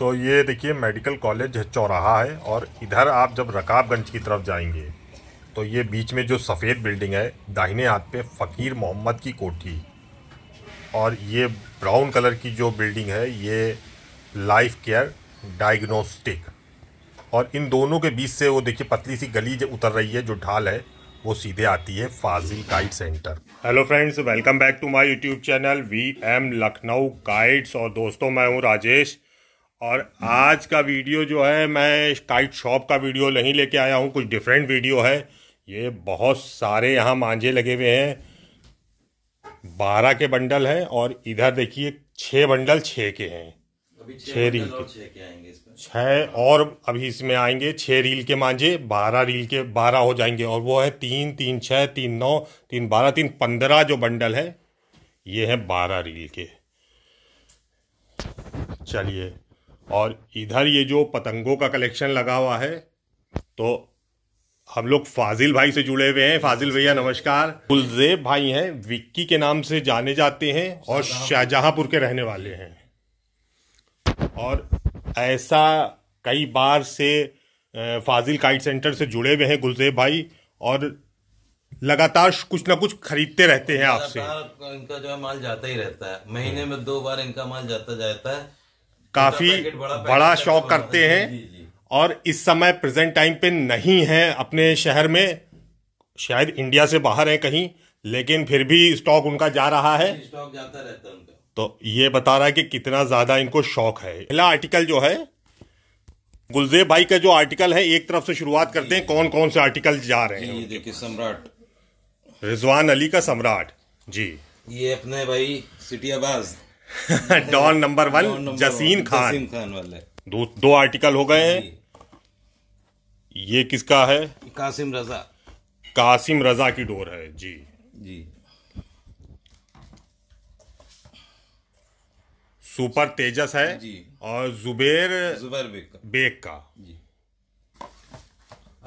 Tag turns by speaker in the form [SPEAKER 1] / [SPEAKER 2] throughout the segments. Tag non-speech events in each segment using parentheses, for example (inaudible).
[SPEAKER 1] तो ये देखिए मेडिकल कॉलेज चौराहा है और इधर आप जब रकाबगंज की तरफ जाएंगे तो ये बीच में जो सफ़ेद बिल्डिंग है दाहिने हाथ पे फ़कीर मोहम्मद की कोठी और ये ब्राउन कलर की जो बिल्डिंग है ये लाइफ केयर डायग्नोस्टिक और इन दोनों के बीच से वो देखिए पतली सी गली जो उतर रही है जो ढाल है वो सीधे आती है Fazil kite centre hello friends welcome back to my YouTube channel V M Lucknow kites और दोस्तों मैं हूँ राजेश और आज का वीडियो जो है मैं काइट शॉप का वीडियो नहीं लेके आया हूँ कुछ डिफरेंट वीडियो है ये बहुत सारे यहाँ मांझे लगे हुए हैं बारह के बंडल हैं और इधर देखिए छः बंडल छः के हैं छः रील
[SPEAKER 2] के
[SPEAKER 1] छः और अभी इसमें आएंगे छः रील के मांझे बारह रील के बारह हो जाएंगे और वो है तीन तीन छः तीन नौ तीन बारह तीन पंद्रह जो बंडल है ये है बारह रील के चलिए और इधर ये जो पतंगों का कलेक्शन लगा हुआ है तो हम लोग फाजिल भाई से जुड़े हुए हैं फाजिल भैया नमस्कार गुलजेब भाई हैं विक्की के नाम से जाने जाते हैं और शाहजहांपुर के रहने वाले हैं और ऐसा कई बार से फाजिल काइट सेंटर से जुड़े हुए हैं गुलजेब भाई और लगातार कुछ ना कुछ खरीदते रहते हैं आपसे
[SPEAKER 2] इनका जो है माल जाता ही रहता है महीने में दो बार इनका माल जाता जाता है काफी बड़ा, बड़ा शौक हाँ,
[SPEAKER 1] करते हैं और इस समय प्रेजेंट टाइम पे नहीं है अपने शहर में शायद इंडिया से बाहर है कहीं लेकिन फिर भी स्टॉक उनका जा रहा है स्टॉक जाता रहता है उनका तो ये बता रहा है कि कितना ज्यादा इनको शौक है पहला आर्टिकल जो है गुलजेब भाई का जो आर्टिकल है एक तरफ से शुरुआत करते हैं कौन कौन से आर्टिकल जा रहे हैं देखिए सम्राट रिजवान अली का सम्राट जी
[SPEAKER 2] ये अपने भाई सिटियाबाज don number one Jaseen Khan Jaseen Khan वाले
[SPEAKER 1] दो दो आर्टिकल हो गए हैं ये किसका है कासिम रजा कासिम रजा की डोर है जी जी सुपर तेजस है जी और जुबेर जुबेर बेग का बेग का जी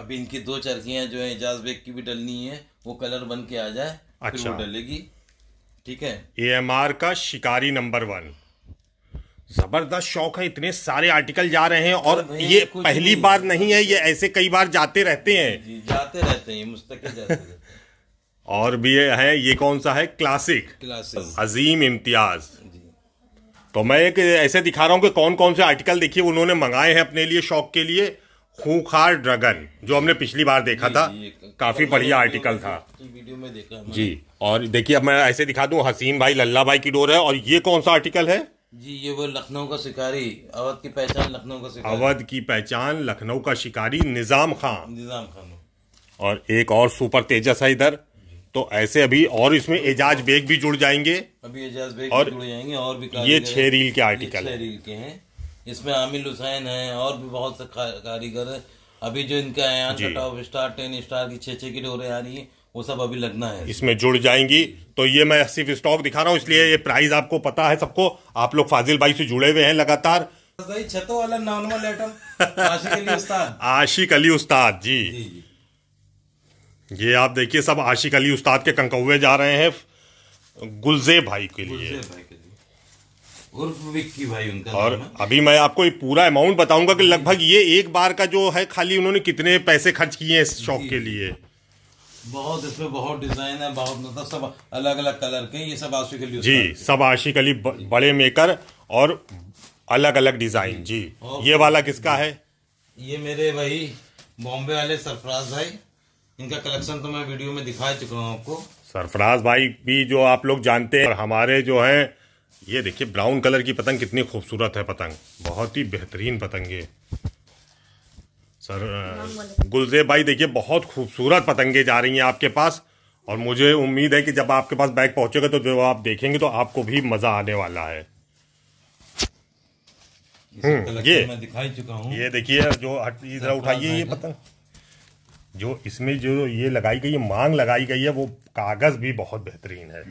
[SPEAKER 1] अब इनकी
[SPEAKER 2] दो चरखियां जो है एजाज बेग की भी डलनी है वो कलर बन के आ जाए अच्छा डलेगी
[SPEAKER 1] ठीक है ए एम आर का शिकारी नंबर वन जबरदस्त शौक है इतने सारे आर्टिकल जा रहे हैं और ये पहली बार नहीं है ये ऐसे कई बार जाते रहते हैं
[SPEAKER 2] जी, जाते रहते हैं मुस्तक
[SPEAKER 1] (laughs) और भी है ये कौन सा है क्लासिक क्लासिक अजीम इम्तियाज तो मैं एक ऐसे दिखा रहा हूँ कि कौन कौन से आर्टिकल देखिए उन्होंने मंगाए हैं अपने लिए शौक के लिए खूखार ड्रगन जो हमने पिछली बार देखा था काफी बढ़िया आर्टिकल था
[SPEAKER 2] वीडियो में देखा जी
[SPEAKER 1] और देखिए अब मैं ऐसे दिखा दूं हसीन भाई लल्ला भाई की डोर है और ये कौन सा आर्टिकल है
[SPEAKER 2] जी ये वो लखनऊ का शिकारी अवध की पहचान लखनऊ का शिकारी अवध
[SPEAKER 1] की पहचान लखनऊ का शिकारी निजाम खान निजाम खान और एक और सुपर तेजस है इधर तो ऐसे अभी और इसमें एजाज बेग भी जुड़ जाएंगे अभी एजाज बेग और जुड़ जाएंगे और भी ये छह रील के आर्टिकल छह रील
[SPEAKER 2] के हैं इसमें आमिल हुसैन है और भी बहुत से कारीगर है अभी जो इनका आयान cut off star ten star की छः छः की डोरे आ रही है वो सब अभी लगना है इसमें
[SPEAKER 1] जुड़ जाएंगी तो ये मैं सिर्फ स्टॉक दिखा रहा हूँ इसलिए ये प्राइस आपको पता है सबको आप लोग फाजिल भाई से जुड़े हुए हैं लगातार
[SPEAKER 2] छतो वाला नॉर्मल आइटम
[SPEAKER 1] (laughs) आशिक अली उस्ताद जी, जी, जी। ये आप देखिए सब आशिक अली उस्ताद के कंकौवे जा रहे हैं गुलजे भाई के लिए
[SPEAKER 2] उर्फ विक्की भाई उनका और
[SPEAKER 1] अभी मैं आपको पूरा अमाउंट बताऊंगा कि लगभग ये एक बार का जो है खाली उन्होंने कितने पैसे खर्च किए हैं इस शॉप के लिए
[SPEAKER 2] बहुत इसमें बहुत डिजाइन है बहुत मतलब सब अलग अलग कलर के ये सब आशिक अली जी
[SPEAKER 1] सब आशिक अली बड़े मेकर और अलग अलग डिजाइन जी ये वाला किसका है
[SPEAKER 2] ये मेरे भाई बॉम्बे वाले सरफराज भाई इनका कलेक्शन तो मैं वीडियो में दिखा चुका हूँ आपको
[SPEAKER 1] सरफराज भाई भी जो आप लोग जानते हैं हमारे जो हैं ये देखिए ब्राउन कलर की पतंग कितनी खूबसूरत है पतंग बहुत ही बेहतरीन पतंग ये सर गुलजेब भाई देखिए बहुत खूबसूरत पतंगे जा रही हैं आपके पास और मुझे उम्मीद है कि जब आपके पास बैग पहुंचेगा तो जो आप देखेंगे तो आपको भी मज़ा आने वाला है
[SPEAKER 2] हम्म, ये मैं दिखाई चुका हूँ ये देखिए जो इधर उठाइए ये पतंग
[SPEAKER 1] जो इसमें जो ये लगाई गई है मांग लगाई गई है वो कागज़ भी बहुत बेहतरीन है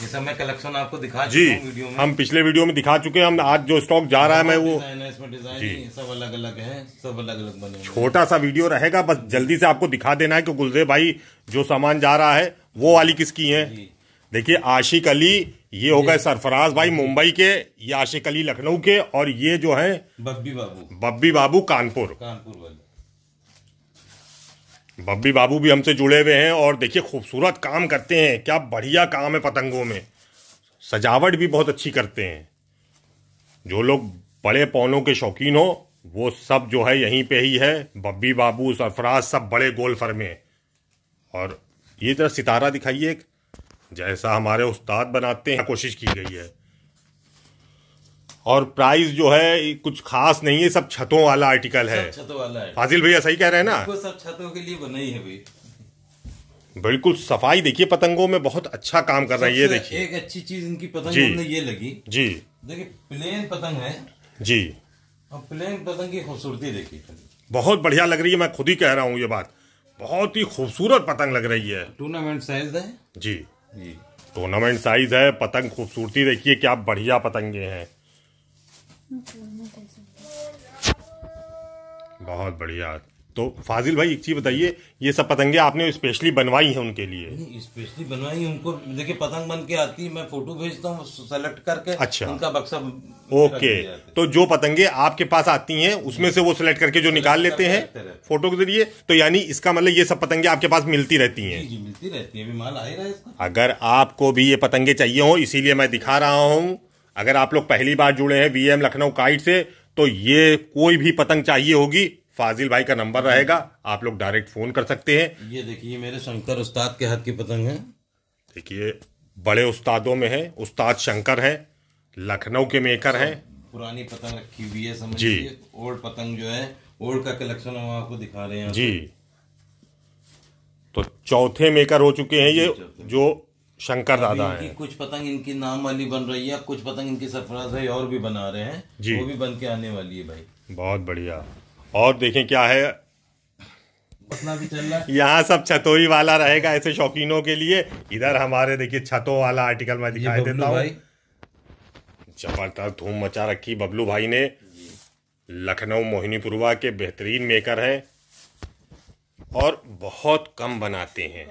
[SPEAKER 1] जैसा
[SPEAKER 2] मैं कलेक्शन आपको दिखा जी वीडियो में हम पिछले
[SPEAKER 1] वीडियो में दिखा चुके हैं हम आज जो स्टॉक जा रहा है मैं वो इसमें
[SPEAKER 2] डिजाइन सब अलग अलग है सब अलग अलग बने
[SPEAKER 1] छोटा सा वीडियो रहेगा बस जल्दी से आपको दिखा देना है कि गुलदेव भाई जो सामान जा रहा है वो वाली किसकी है देखिए आशिक अली ये हो गए सरफराज भाई मुंबई के ये आशिक अली लखनऊ के और ये जो है
[SPEAKER 2] बब्बी बाबू
[SPEAKER 1] बब्बी बाबू कानपुर कानपुर वाले बब्बी बाबू भी हमसे जुड़े हुए हैं और देखिए खूबसूरत काम करते हैं क्या बढ़िया काम है पतंगों में सजावट भी बहुत अच्छी करते हैं जो लोग बड़े पौनों के शौकीन हो वो सब जो है यहीं पे ही है बब्बी बाबू सरफराज सब बड़े गोल्फर में और ये तरह सितारा दिखाइए जैसा हमारे उस्ताद बनाते हैं कोशिश की गई है और प्राइस जो है कुछ खास नहीं है सब छतों वाला आर्टिकल है छतों वाला है फाजिल भैया सही कह रहे हैं ना
[SPEAKER 2] सब छतों के लिए बनाई है भाई
[SPEAKER 1] बिल्कुल सफाई देखिए पतंगों में बहुत अच्छा काम कर रहा है देखिए एक अच्छी चीज इनकी पतंग जी, ये लगी जी देखिए
[SPEAKER 2] प्लेन पतंग है जी और प्लेन पतंग की खूबसूरती देखिए
[SPEAKER 1] बहुत बढ़िया लग रही है मैं खुद ही कह रहा हूँ ये बात बहुत ही खूबसूरत पतंग लग रही है टूर्नामेंट साइज है जी जी टूर्नामेंट साइज है पतंग खूबसूरती देखिए क्या बढ़िया पतंगे हैं बहुत बढ़िया तो फाजिल भाई एक चीज़ बताइए ये सब पतंगे आपने स्पेशली बनवाई हैं उनके लिए स्पेशली
[SPEAKER 2] बनवाई उनको देखिए पतंग बन के आती है मैं फोटो भेजता हूँ सेलेक्ट करके अच्छा उनका बक्सा ओके
[SPEAKER 1] तो जो पतंगे आपके पास आती हैं उसमें से वो सिलेक्ट करके जो निकाल लेते हैं फोटो के जरिए तो यानी इसका मतलब ये सब पतंगे आपके पास मिलती रहती है मिलती रहती है अगर आपको भी ये पतंगे चाहिए हो इसीलिए मैं दिखा रहा हूँ अगर आप लोग पहली बार जुड़े हैं वीएम लखनऊ काइट से तो ये कोई भी पतंग चाहिए होगी फाजिल भाई का नंबर रहेगा आप लोग डायरेक्ट फोन कर सकते हैं ये देखिए मेरे शंकर उस्ताद के हाथ की पतंग है देखिए बड़े उस्तादों में है उस्ताद शंकर है लखनऊ के मेकर हैं
[SPEAKER 2] पुरानी पतंग रखी
[SPEAKER 1] हुई है समझ जी
[SPEAKER 2] ओल्ड पतंग जो है ओल्ड का कलेक्शन हम आपको
[SPEAKER 1] दिखा रहे हैं जी तो चौथे मेकर हो चुके हैं ये जो शंकर दादा हैं
[SPEAKER 2] कुछ पतंग इनकी नाम वाली बन रही है कुछ पतंग इनकी सरफराज है और भी बना रहे हैं जी वो भी बन के आने वाली है भाई
[SPEAKER 1] बहुत बढ़िया और देखें क्या है है यहाँ सब छतोई वाला रहेगा ऐसे शौकीनों के लिए इधर हमारे देखिए छतों वाला आर्टिकल मैं दिखाई देता हूँ जबरदस्त धूम मचा रखी बबलू भाई ने लखनऊ मोहिनीपुरवा के बेहतरीन मेकर हैं और बहुत कम बनाते हैं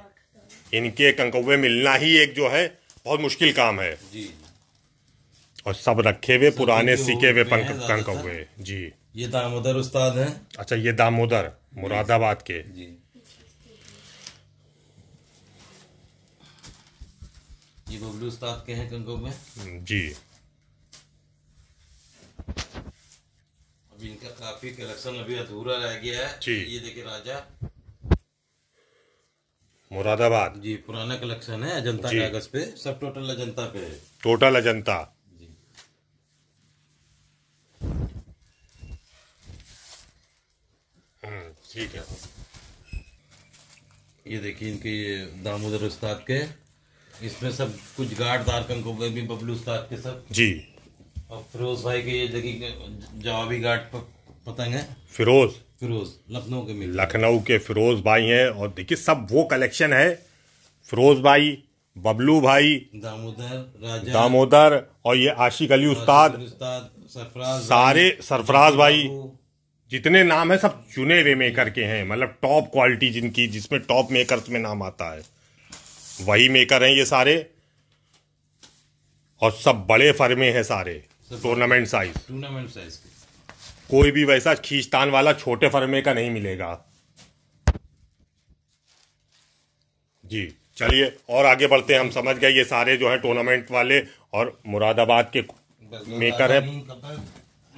[SPEAKER 1] इनके कंकवे मिलना ही एक जो है बहुत मुश्किल काम है जी और सब रखे हुए पुराने सीखे हुए कंकवे जी ये दामोदर उस्ताद हैं अच्छा ये दामोदर मुरादाबाद के
[SPEAKER 2] जी ये बबलू उस्ताद के हैं कंकौ में हम्म, जी अभी इनका काफी कलेक्शन अभी अधूरा रह गया है जी ये देखिए राजा
[SPEAKER 1] मुरादाबाद जी पुराना कलेक्शन है अजंता कागज
[SPEAKER 2] पे सब टोटल अजंता पे है
[SPEAKER 1] टोटल अजंता
[SPEAKER 2] हम्म, ठीक है ये देखिए इनके दामोदर उस्ताद के इसमें सब कुछ गार्ड दार कंको भी बबलू उस्ताद के सब जी और फिरोज भाई के ये देखिए जवाबी गार्ड पतंग है
[SPEAKER 1] फिरोज फिरोज लखनऊ के मिल लखनऊ के फिरोज भाई हैं और देखिए सब वो कलेक्शन है फिरोज भाई बबलू भाई दामोदर राजा दामोदर और ये आशिक अली उस्ताद सरफराज सारे सरफराज भाई जितने नाम है सब चुने हुए मेकर के हैं मतलब टॉप क्वालिटी जिनकी जिसमें टॉप मेकर्स में नाम आता है वही मेकर हैं ये सारे और सब बड़े फर्मे हैं सारे टूर्नामेंट साइज
[SPEAKER 2] टूर्नामेंट साइज के
[SPEAKER 1] कोई भी वैसा खींचतान वाला छोटे फर्मे का नहीं मिलेगा जी चलिए और आगे बढ़ते हैं हम समझ गए ये सारे जो है टूर्नामेंट वाले और मुरादाबाद के मेकर है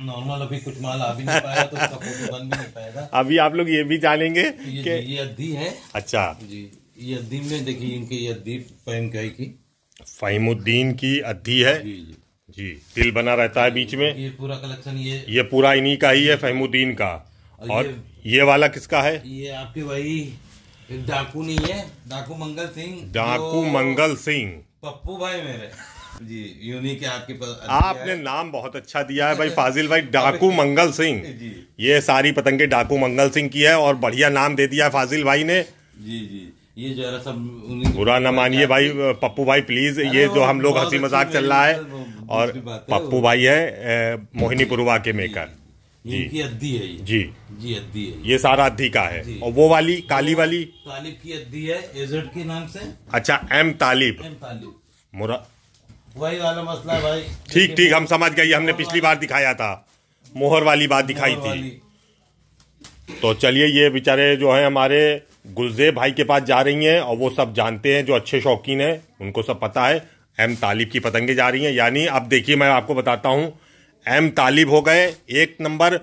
[SPEAKER 2] नॉर्मल अभी कुछ माल आ भी नहीं (laughs) पाया तो उसका फोटो बन भी नहीं पाएगा
[SPEAKER 1] अभी आप लोग ये भी जानेंगे ये, कि ये अद्दी है अच्छा जी ये अद्दी में देखिए इनकी ये अद्दी फहीम की फहीमुद्दीन की अद्दी है जी जी जी तिल बना रहता है बीच में ये पूरा कलेक्शन ये ये पूरा इन्हीं का ही है फहमुद्दीन का और, ये, ये वाला किसका है
[SPEAKER 2] ये आपके भाई डाकू नहीं है डाकू मंगल सिंह
[SPEAKER 1] डाकू मंगल सिंह
[SPEAKER 2] पप्पू भाई मेरे
[SPEAKER 1] जी यूनिक आपके पास अच्छा आपने नाम बहुत अच्छा दिया है भाई (laughs) फाजिल भाई डाकू मंगल सिंह ये सारी पतंगे डाकू मंगल सिंह की है और बढ़िया नाम दे दिया है फाजिल भाई ने
[SPEAKER 2] जी जी ये जो है सब बुरा ना मानिए
[SPEAKER 1] भाई पप्पू भाई प्लीज ये जो हम लोग हंसी मजाक चल रहा है और पप्पू भाई है पुरवा के मेकर जी अद्दी है ये जी जी अद्दी है ये सारा अद्दी का है और वो वाली काली वाली
[SPEAKER 2] तालिब की अद्दी है एजेड के नाम से
[SPEAKER 1] अच्छा एम तालिब एम तालिब मुरा
[SPEAKER 2] वही वाला मसला भाई ठीक ठीक
[SPEAKER 1] हम समझ गए हमने पिछली बार दिखाया था मोहर वाली बात दिखाई थी तो चलिए ये बेचारे जो है हमारे गुलजेब भाई के पास जा रही हैं और वो सब जानते हैं जो अच्छे शौकीन हैं उनको सब पता है एम तालिब की पतंगे जा रही हैं यानी अब देखिए मैं आपको बताता हूँ एम तालिब हो गए एक नंबर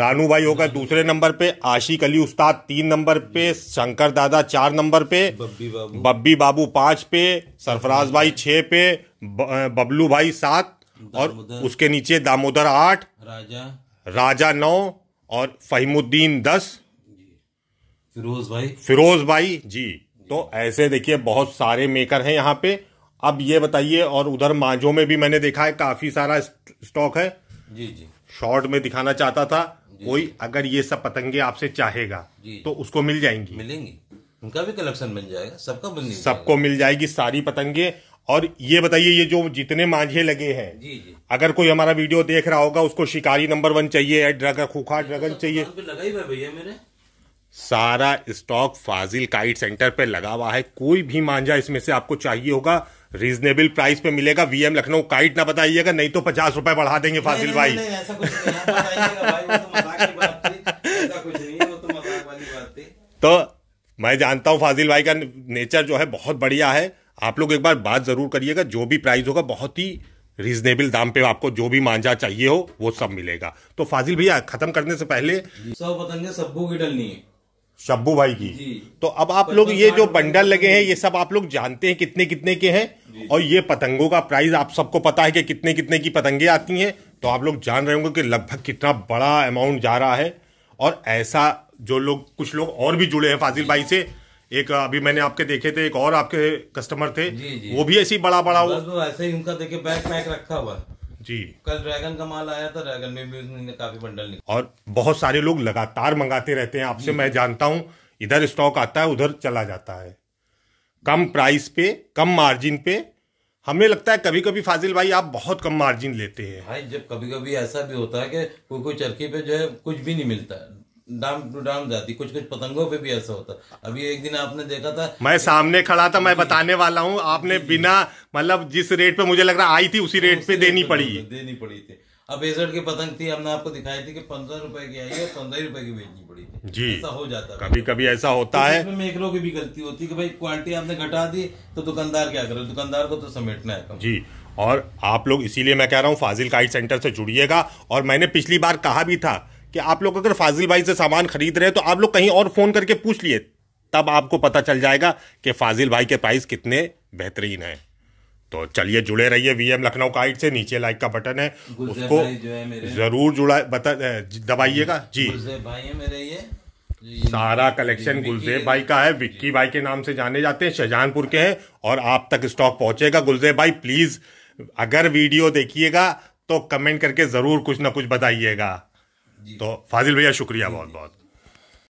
[SPEAKER 1] रानू भाई हो गए दूसरे नंबर पे आशिक अली उस्ताद तीन नंबर पे शंकर दादा चार नंबर पे बब्बी बाबू बब्बी बाबू पाँच पे सरफराज भाई छः पे बबलू भाई सात और उसके नीचे दामोदर आठ राजा राजा नौ और फहीमुद्दीन दस फिरोज भाई फिरोज भाई जी तो ऐसे देखिए बहुत सारे मेकर हैं यहाँ पे अब ये बताइए और उधर मांझो में भी मैंने देखा है काफी सारा स्टॉक है जी जी शॉर्ट में दिखाना चाहता था कोई अगर ये सब पतंगे आपसे चाहेगा तो उसको मिल जाएंगी मिलेंगी उनका भी कलेक्शन बन जाएगा सबका बन सबको मिल जाएगी सारी पतंगे और ये बताइए ये जो जितने मांझे लगे हैं जी जी अगर कोई हमारा वीडियो देख रहा होगा उसको शिकारी नंबर वन चाहिए या ड्रग खूखा तो ड्रगन चाहिए
[SPEAKER 2] भैया मेरे
[SPEAKER 1] सारा स्टॉक फाजिल काइट सेंटर पे लगा हुआ है कोई भी मांझा इसमें से आपको चाहिए होगा रीजनेबल प्राइस पे मिलेगा वीएम लखनऊ काइट ना बताइएगा नहीं तो पचास रुपए बढ़ा देंगे फाजिल भाई तो,
[SPEAKER 2] तो,
[SPEAKER 1] तो मैं जानता हूँ फाजिल भाई का नेचर जो है बहुत बढ़िया है आप लोग एक बार बात ज़रूर करिएगा जो भी प्राइस होगा बहुत ही रीजनेबल दाम पे आपको जो भी मांझा चाहिए हो वो सब मिलेगा तो फाजिल भैया खत्म करने से पहले सब बतंगे सबको की डलनी है शब्बू भाई की तो अब आप लोग ये जो बंडल लगे हैं ये सब आप लोग जानते हैं कितने कितने के हैं और ये पतंगों का प्राइस आप सबको पता है कि कितने कितने की पतंगे आती हैं तो आप लोग जान रहे होंगे कि लगभग कितना बड़ा अमाउंट जा रहा है और ऐसा जो लोग कुछ लोग और भी जुड़े हैं फाजिल भाई से एक अभी मैंने आपके देखे थे एक और आपके कस्टमर थे वो भी ऐसी बड़ा बड़ा
[SPEAKER 2] ऐसे ही उनका देखे बैग पैक रखा हुआ जी कल ड्रैगन का माल आया था ड्रैगन में भी काफी बंडल निकला
[SPEAKER 1] और बहुत सारे लोग लगातार मंगाते रहते हैं आपसे मैं जानता हूँ इधर स्टॉक आता है उधर चला जाता है कम प्राइस पे कम मार्जिन पे हमें लगता है कभी कभी फाजिल भाई आप बहुत कम मार्जिन लेते हैं
[SPEAKER 2] भाई जब कभी कभी ऐसा भी होता है कि कोई कोई चरखी पे जो है कुछ भी नहीं मिलता है डाम टू डाम जाती कुछ कुछ पतंगों पे भी ऐसा होता अभी एक दिन आपने देखा था
[SPEAKER 1] मैं सामने खड़ा था मैं बताने वाला हूँ आपने बिना मतलब जिस रेट पे मुझे लग रहा आई थी उसी रेट पे देनी पड़ी
[SPEAKER 2] देनी पड़ी थी अब एजर्ट की पतंग थी हमने आपको दिखाई थी कि पंद्रह रुपए की आई है पंद्रह रुपए की बेचनी पड़ी
[SPEAKER 1] थी जी ऐसा हो जाता है कभी कभी ऐसा होता तो है इसमें
[SPEAKER 2] मेकरों की भी गलती होती है कि भाई क्वालिटी आपने घटा दी
[SPEAKER 1] तो दुकानदार क्या करे दुकानदार को तो समेटना है जी और आप लोग इसीलिए मैं कह रहा हूँ फाजिल काइट सेंटर से जुड़िएगा और मैंने पिछली बार कहा भी था कि आप लोग अगर फाजिल भाई से सामान खरीद रहे हैं तो आप लोग कहीं और फ़ोन करके पूछ लिए तब आपको पता चल जाएगा कि फाजिल भाई के प्राइस कितने बेहतरीन हैं तो चलिए जुड़े रहिए वीएम लखनऊ का से नीचे लाइक का बटन है उसको
[SPEAKER 2] है जरूर
[SPEAKER 1] जुड़ा बता दबाइएगा जी
[SPEAKER 2] भाई है मेरे ये
[SPEAKER 1] सारा कलेक्शन गुलजेब भाई का है विक्की भाई के नाम से जाने जाते हैं शाहजहानपुर के हैं और आप तक स्टॉक पहुंचेगा गुलजेब भाई प्लीज़ अगर वीडियो देखिएगा तो कमेंट करके ज़रूर कुछ ना कुछ बताइएगा तो फाजिल भैया शुक्रिया बहुत बहुत